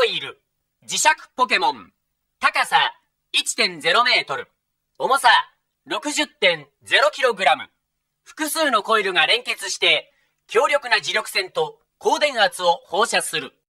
コイル、磁石ポケモン、高さ1.0メートル、重さ 60.0kg、複数のコイルが連結して、強力な磁力線と高電圧を放射する。